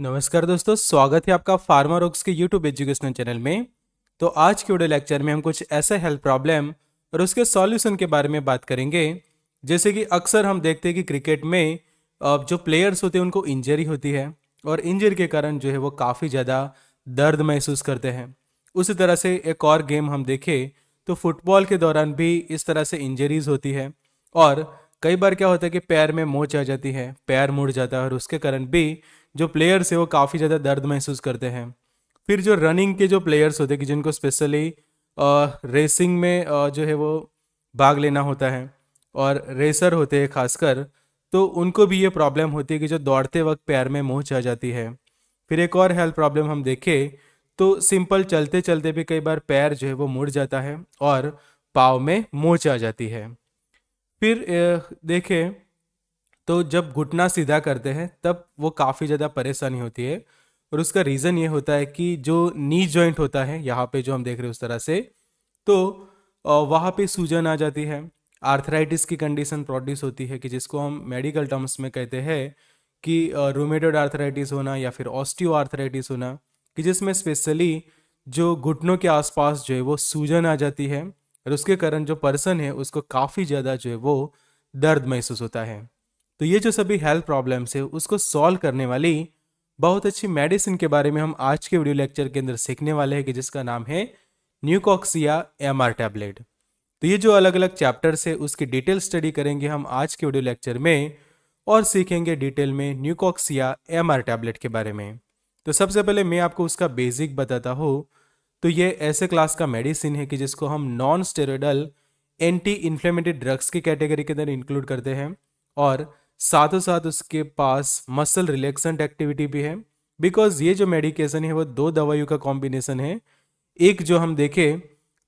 नमस्कार दोस्तों स्वागत है आपका फार्मा रोक्स के यूट्यूब एजुकेशनल चैनल में तो आज के वीडियो लेक्चर में हम कुछ ऐसे हेल्थ प्रॉब्लम और उसके सॉल्यूशन के बारे में बात करेंगे जैसे कि अक्सर हम देखते हैं कि क्रिकेट में जो प्लेयर्स होते हैं उनको इंजरी होती है और इंजरी के कारण जो है वो काफ़ी ज़्यादा दर्द महसूस करते हैं उसी तरह से एक और गेम हम देखें तो फुटबॉल के दौरान भी इस तरह से इंजरीज होती है और कई बार क्या होता है कि पैर में मोच आ जाती है पैर मुड़ जाता है और उसके कारण भी जो प्लेयर्स है वो काफ़ी ज़्यादा दर्द महसूस करते हैं फिर जो रनिंग के जो प्लेयर्स होते हैं कि जिनको स्पेशली रेसिंग में आ, जो है वो भाग लेना होता है और रेसर होते हैं खासकर तो उनको भी ये प्रॉब्लम होती है कि जो दौड़ते वक्त पैर में मोच आ जाती है फिर एक और हेल्थ प्रॉब्लम हम देखें तो सिंपल चलते चलते भी कई बार पैर जो है वो मुड़ जाता है और पाव में मोच आ जाती है फिर देखें तो जब घुटना सीधा करते हैं तब वो काफ़ी ज़्यादा परेशानी होती है और उसका रीज़न ये होता है कि जो नी जॉइंट होता है यहाँ पे जो हम देख रहे हैं उस तरह से तो वहाँ पे सूजन आ जाती है आर्थराइटिस की कंडीशन प्रोड्यूस होती है कि जिसको हम मेडिकल टर्म्स में कहते हैं कि रोमेटोड आर्थराइटिस होना या फिर ऑस्टियो आर्थराइटिस होना कि जिसमें स्पेशली जो घुटनों के आसपास जो है वो सूजन आ जाती है और उसके कारण जो पर्सन है उसको काफ़ी ज़्यादा जो है वो दर्द महसूस होता है तो ये जो सभी हेल्थ प्रॉब्लम्स है उसको सॉल्व करने वाली बहुत अच्छी मेडिसिन के बारे में हम आज के वीडियो लेक्चर के अंदर सीखने वाले हैं कि जिसका नाम है न्यूकॉक्सिया एम आर टैबलेट तो ये जो अलग अलग चैप्टर्स है उसकी डिटेल स्टडी करेंगे हम आज के वीडियो लेक्चर में और सीखेंगे डिटेल में न्यूकॉक्सिया एम आर टैबलेट के बारे में तो सबसे पहले मैं आपको उसका बेसिक बताता हूँ तो ये ऐसे क्लास का मेडिसिन है कि जिसको हम non steroidal anti inflammatory drugs की कैटेगरी के अंदर इंक्लूड करते हैं और साथों साथ उसके पास मसल रिलैक्सेंट एक्टिविटी भी है बिकॉज ये जो मेडिकेशन है वो दो दवाइयों का कॉम्बिनेशन है एक जो हम देखें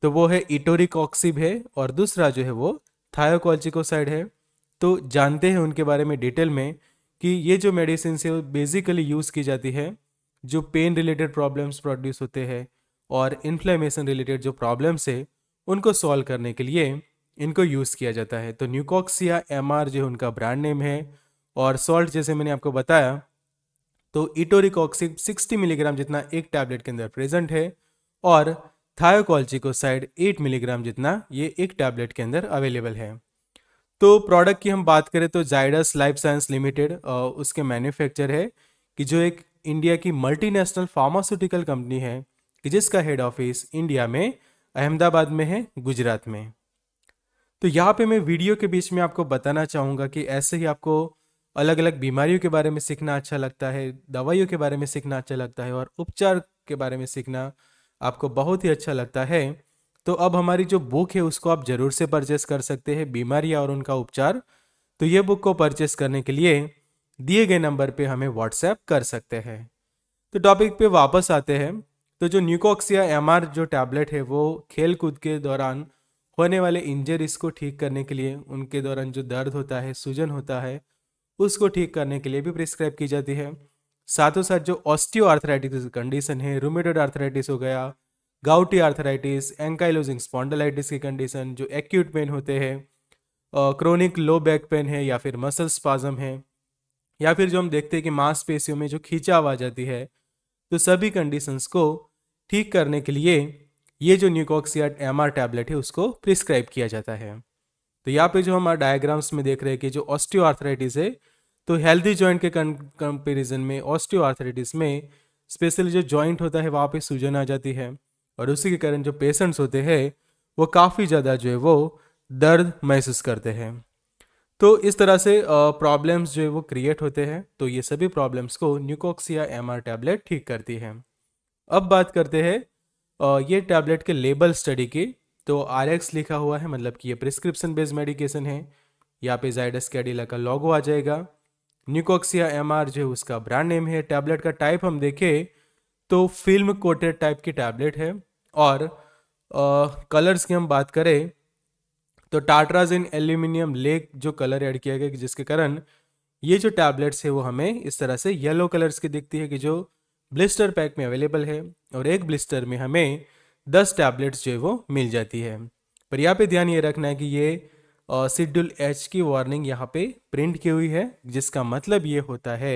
तो वो है इटोरिकॉक्सिब है और दूसरा जो है वो थायोकॉल्चिकोसाइड है तो जानते हैं उनके बारे में डिटेल में कि ये जो मेडिसिन है वो बेसिकली यूज़ की जाती है जो पेन रिलेटेड प्रॉब्लम्स प्रोड्यूस होते हैं और इन्फ्लेमेशन रिलेटेड जो प्रॉब्लम्स है उनको सॉल्व करने के लिए इनको यूज़ किया जाता है तो न्यूकॉक्सिया एम जो उनका ब्रांड नेम है और सॉल्ट जैसे मैंने आपको बताया तो इटोरिकॉक्सिक 60 मिलीग्राम जितना एक टैबलेट के अंदर प्रेजेंट है और थायोकॉलजिकोसाइड 8 मिलीग्राम जितना ये एक टैबलेट के अंदर अवेलेबल है तो प्रोडक्ट की हम बात करें तो जाइडस लाइफ साइंस लिमिटेड उसके मैन्युफैक्चर है कि जो एक इंडिया की मल्टीनेशनल फार्मास्यूटिकल कंपनी है कि जिसका हेड ऑफिस इंडिया में अहमदाबाद में है गुजरात में तो यहाँ पे मैं वीडियो के बीच में आपको बताना चाहूँगा कि ऐसे ही आपको अलग अलग बीमारियों के बारे में सीखना अच्छा लगता है दवाइयों के बारे में सीखना अच्छा लगता है और उपचार के बारे में सीखना आपको बहुत ही अच्छा लगता है तो अब हमारी जो बुक है उसको आप ज़रूर से परचेस कर सकते हैं बीमारियाँ और उनका उपचार तो ये बुक को परचेस करने के लिए दिए गए नंबर पर हमें व्हाट्सएप कर सकते हैं तो टॉपिक पे वापस आते हैं तो जो न्यूकॉक्सिया एम जो टैबलेट है वो खेल कूद के दौरान होने वाले इंजरीज को ठीक करने के लिए उनके दौरान जो दर्द होता है सूजन होता है उसको ठीक करने के लिए भी प्रिस्क्राइब की जाती है साथों साथ जो ऑस्टियो आर्थराइटिस कंडीशन है रूमेटोड आर्थराइटिस हो गया गाउटी आर्थराइटिस एंकाइलोजिंग स्पॉन्डलाइटिस की कंडीशन जो एक्यूट पेन होते हैं क्रोनिक लो बैक पेन है या फिर मसल स्पाजम है या फिर जो हम देखते हैं कि मांसपेशियों में जो खींचाव आ जाती है तो सभी कंडीशंस को ठीक करने के लिए ये जो न्यूकॉक्सिया एम आर टैबलेट है उसको प्रिस्क्राइब किया जाता है तो यहाँ पे जो हमारे डायग्राम्स में देख रहे हैं कि जो ऑस्टियोआर्थराइटिस है तो हेल्दी जॉइंट के कंपेरिजन में ऑस्टियोआर्थराइटिस में स्पेशली जो जॉइंट होता है वहाँ पे सूजन आ जाती है और उसी के कारण जो पेशेंट्स होते हैं वो काफ़ी ज़्यादा जो है वो दर्द महसूस करते हैं तो इस तरह से प्रॉब्लम्स जो है वो क्रिएट होते हैं तो ये सभी प्रॉब्लम्स को न्यूकोक्सिया एम टैबलेट ठीक करती है अब बात करते हैं ये टैबलेट के लेबल स्टडी के तो आर लिखा हुआ है मतलब कि ये प्रिस्क्रिप्शन बेस्ड मेडिकेशन है यहाँ पे जाइडस कैडिला का लॉगो आ जाएगा न्यूकोक्सिया एम जो है उसका ब्रांड नेम है टैबलेट का टाइप हम देखें तो फिल्म कोटेड टाइप की टैबलेट है और कलर्स की हम बात करें तो टाटराज इन एल्यूमिनियम लेक जो कलर ऐड किया गया कि जिसके कारण ये जो टैबलेट्स है वो हमें इस तरह से येलो कलर्स की दिखती है कि जो ब्लिस्टर पैक में अवेलेबल है और एक ब्लिस्टर में हमें दस टैबलेट्स जो है वो मिल जाती है पर यहाँ पे ध्यान ये रखना है कि ये शेड्यूल एच की वार्निंग यहाँ पे प्रिंट की हुई है जिसका मतलब ये होता है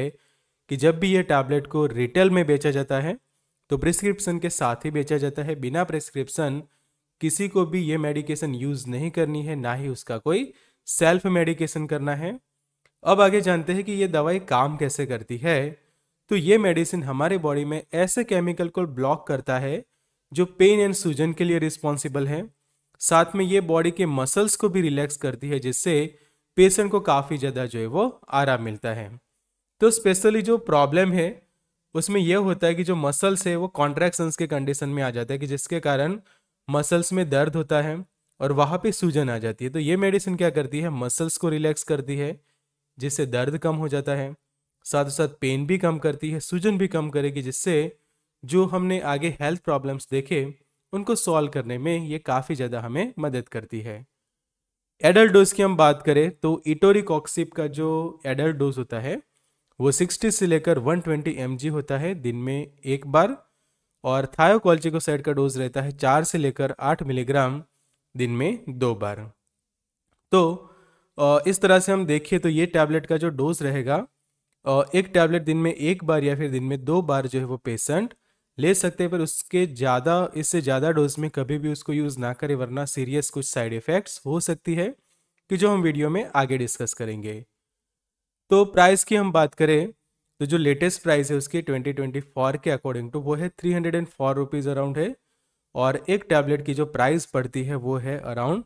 कि जब भी ये टैबलेट को रिटेल में बेचा जाता है तो प्रिस्क्रिप्शन के साथ ही बेचा जाता है बिना प्रिस्क्रिप्शन किसी को भी ये मेडिकेशन यूज़ नहीं करनी है ना ही उसका कोई सेल्फ मेडिकेशन करना है अब आगे जानते हैं कि ये दवाई काम कैसे करती है तो ये मेडिसिन हमारे बॉडी में ऐसे केमिकल को ब्लॉक करता है जो पेन एंड सूजन के लिए रिस्पॉन्सिबल है साथ में ये बॉडी के मसल्स को भी रिलैक्स करती है जिससे पेशेंट को काफ़ी ज़्यादा जो है वो आराम मिलता है तो स्पेशली जो प्रॉब्लम है उसमें यह होता है कि जो मसल्स है वो कॉन्ट्रैक्शंस के कंडीशन में आ जाता है कि जिसके कारण मसल्स में दर्द होता है और वहाँ पे सूजन आ जाती है तो ये मेडिसिन क्या करती है मसल्स को रिलैक्स करती है जिससे दर्द कम हो जाता है साथ साथ पेन भी कम करती है सूजन भी कम करेगी जिससे जो हमने आगे हेल्थ प्रॉब्लम्स देखे उनको सॉल्व करने में ये काफ़ी ज़्यादा हमें मदद करती है एडल्ट डोज की हम बात करें तो इटोरिकॉक्सिप का जो एडल्ट डोज होता है वो 60 से लेकर 120 ट्वेंटी होता है दिन में एक बार और थायोकोल्चिकोसाइड का डोज रहता है चार से लेकर आठ मिलीग्राम दिन में दो बार तो इस तरह से हम देखिए तो ये टैबलेट का जो डोज रहेगा एक टैबलेट दिन में एक बार या फिर दिन में दो बार जो है वो पेशेंट ले सकते हैं पर उसके ज़्यादा इससे ज़्यादा डोज में कभी भी उसको यूज़ ना करें वरना सीरियस कुछ साइड इफ़ेक्ट्स हो सकती है कि जो हम वीडियो में आगे डिस्कस करेंगे तो प्राइस की हम बात करें तो जो लेटेस्ट प्राइस है उसकी 2024 के अकॉर्डिंग टू वो है three hundred and four rupees around है और एक टैबलेट की जो प्राइस पड़ती है वो है अराउंड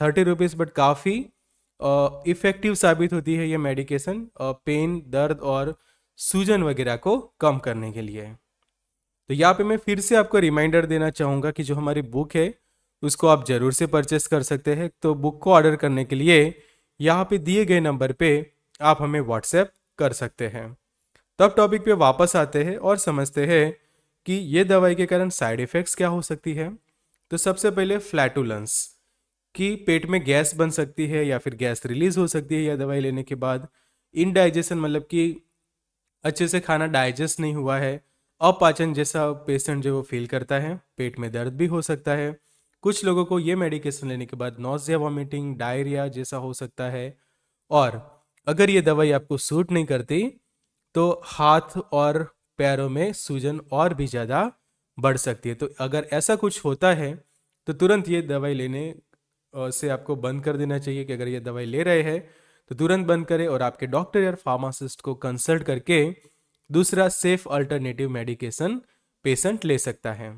थर्टी रुपीज़ बट काफ़ी इफ़ेक्टिव साबित होती है ये मेडिकेशन पेन दर्द और सूजन वगैरह को कम करने के लिए तो यहाँ पे मैं फिर से आपको रिमाइंडर देना चाहूँगा कि जो हमारी बुक है उसको आप ज़रूर से परचेस कर सकते हैं तो बुक को ऑर्डर करने के लिए यहाँ पे दिए गए नंबर पे आप हमें व्हाट्सएप कर सकते हैं तब तो टॉपिक पे वापस आते हैं और समझते हैं कि ये दवाई के कारण साइड इफ़ेक्ट्स क्या हो सकती है तो सबसे पहले फ्लैटुलेंस कि पेट में गैस बन सकती है या फिर गैस रिलीज हो सकती है या दवाई लेने के बाद इनडाइजेशन मतलब कि अच्छे से खाना डाइजेस्ट नहीं हुआ है अपाचन जैसा पेशेंट जो वो फील करता है पेट में दर्द भी हो सकता है कुछ लोगों को ये मेडिकेशन लेने के बाद नोजिया वॉमिटिंग डायरिया जैसा हो सकता है और अगर ये दवाई आपको सूट नहीं करती तो हाथ और पैरों में सूजन और भी ज़्यादा बढ़ सकती है तो अगर ऐसा कुछ होता है तो तुरंत ये दवाई लेने से आपको बंद कर देना चाहिए कि अगर ये दवाई ले रहे हैं तो तुरंत बंद करें और आपके डॉक्टर या फार्मासिस्ट को कंसल्ट करके दूसरा सेफ अल्टरनेटिव मेडिकेशन पेशेंट ले सकता है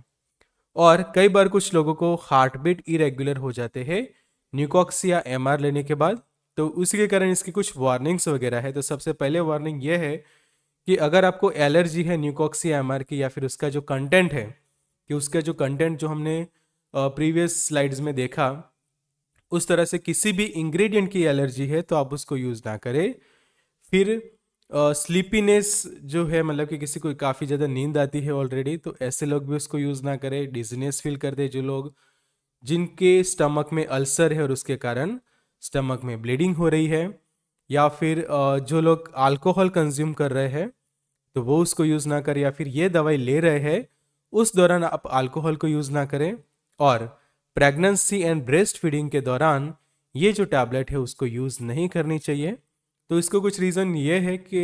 और कई बार कुछ लोगों को हार्ट बीट इरेगुलर हो जाते हैं न्यूकॉक्सिया एम लेने के बाद तो उसी के कारण इसकी कुछ वार्निंग्स वगैरह है तो सबसे पहले वार्निंग ये है कि अगर आपको एलर्जी है न्यूकॉक्सिया एम की या फिर उसका जो कंटेंट है कि उसका जो कंटेंट जो हमने प्रीवियस स्लाइड्स में देखा उस तरह से किसी भी इंग्रेडिएंट की एलर्जी है तो आप उसको यूज़ ना करें फिर स्लीपीनेस जो है मतलब कि किसी को काफ़ी ज़्यादा नींद आती है ऑलरेडी तो ऐसे लोग भी उसको यूज़ ना करें डिजनेस फील कर दे जो लोग जिनके स्टमक में अल्सर है और उसके कारण स्टमक में ब्लीडिंग हो रही है या फिर जो लोग अल्कोहल कंज्यूम कर रहे हैं तो वो उसको यूज़ ना करें या फिर ये दवाई ले रहे हैं उस दौरान आप अल्कोहल को यूज़ ना करें और प्रेगनेंसी एंड ब्रेस्ट फीडिंग के दौरान ये जो टैबलेट है उसको यूज़ नहीं करनी चाहिए तो इसको कुछ रीज़न ये है कि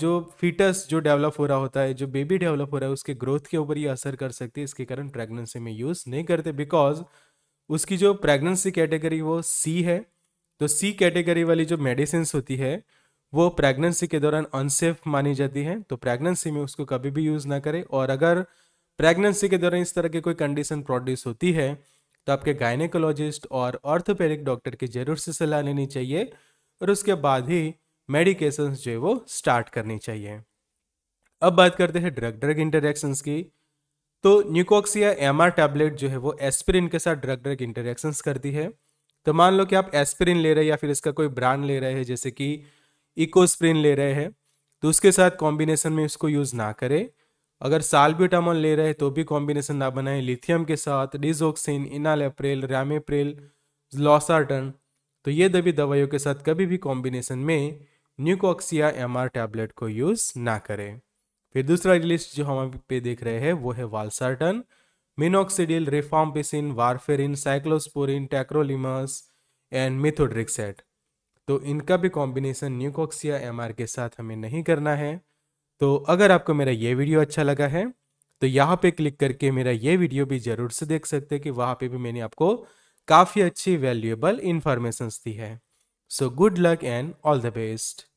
जो फीटस जो डेवलप हो रहा होता है जो बेबी डेवलप हो रहा है उसके ग्रोथ के ऊपर ये असर कर सकती है इसके कारण प्रेगनेंसी में यूज़ नहीं करते बिकॉज उसकी जो प्रेगनेंसी कैटेगरी वो सी है तो सी कैटेगरी वाली जो मेडिसिन होती है वो प्रेगनेंसी के दौरान अनसेफ मानी जाती है तो प्रेगनेंसी में उसको कभी भी यूज़ ना करें और अगर प्रेगनेंसी के दौरान इस तरह की कोई कंडीशन प्रोड्यूस होती है तो आपके गायनेकोलॉजिस्ट और ऑर्थोपेडिक डॉक्टर की जरूर से सलाह लेनी चाहिए और उसके बाद ही मेडिकेशन जो है वो स्टार्ट करनी चाहिए अब बात करते हैं ड्रग ड्रग इंटरेक्शंस की तो न्यूकोक्सिया एम टैबलेट जो है वो एस्पिरिन के साथ ड्रग ड्रग इंटरेक्शंस करती है तो मान लो कि आप एस्पिरिन ले रहे हैं या फिर इसका कोई ब्रांड ले रहे हैं जैसे कि इकोस्प्रिन ले रहे हैं तो उसके साथ कॉम्बिनेशन में इसको यूज़ ना करें अगर सालब्यूटामॉल ले रहे तो भी कॉम्बिनेशन ना बनाएं लिथियम के साथ डिजोक्सिन इनालेप्रेल रामेप्रेल लॉसार्टन तो ये दबी दवाइयों के साथ कभी भी कॉम्बिनेशन में न्यूकॉक्सिया एम आर टैबलेट को यूज़ ना करें फिर दूसरा लिस्ट जो हम पे देख रहे हैं वो है valsartan minoxidil rifampicin warfarin cyclosporine tacrolimus and methotrexate तो इनका भी कॉम्बिनेशन न्यूकॉक्सिया एम के साथ हमें नहीं करना है तो अगर आपको मेरा ये वीडियो अच्छा लगा है तो यहाँ पे क्लिक करके मेरा ये वीडियो भी जरूर से देख सकते हैं कि वहाँ पे भी मैंने आपको काफ़ी अच्छी वैल्यूएबल इन्फॉर्मेशंस दी है so good luck and all the best